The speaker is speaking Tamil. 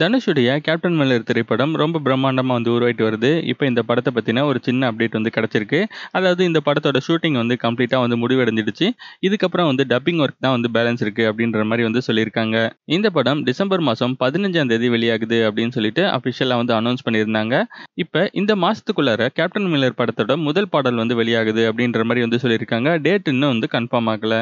தனுஷுடைய கேப்டன் மில்லர் திரைப்படம் ரொம்ப பிரம்மாண்டமாக வந்து உருவாயிட்டு வருது இப்போ இந்த படத்தை பற்றின ஒரு சின்ன அப்டேட் வந்து கிடச்சிருக்கு அதாவது இந்த படத்தோட ஷூட்டிங் வந்து கம்ப்ளீட்டாக வந்து முடிவடைஞ்சிடுச்சு இதுக்கப்புறம் வந்து டப்பிங் ஒர்க் தான் வந்து பேலன்ஸ் இருக்குது அப்படின்ற மாதிரி வந்து சொல்லியிருக்காங்க இந்த படம் டிசம்பர் மாதம் பதினஞ்சாம் தேதி வெளியாகுது அப்படின்னு சொல்லிட்டு அஃபிஷியலாக வந்து அனௌன்ஸ் பண்ணியிருந்தாங்க இப்போ இந்த மாதத்துக்குள்ளார கேப்டன் மில்லர் படத்தோட முதல் பாடல் வந்து வெளியாகுது அப்படின்ற மாதிரி வந்து சொல்லியிருக்காங்க டேட் இன்னும் வந்து கன்ஃபார்ம் ஆகலை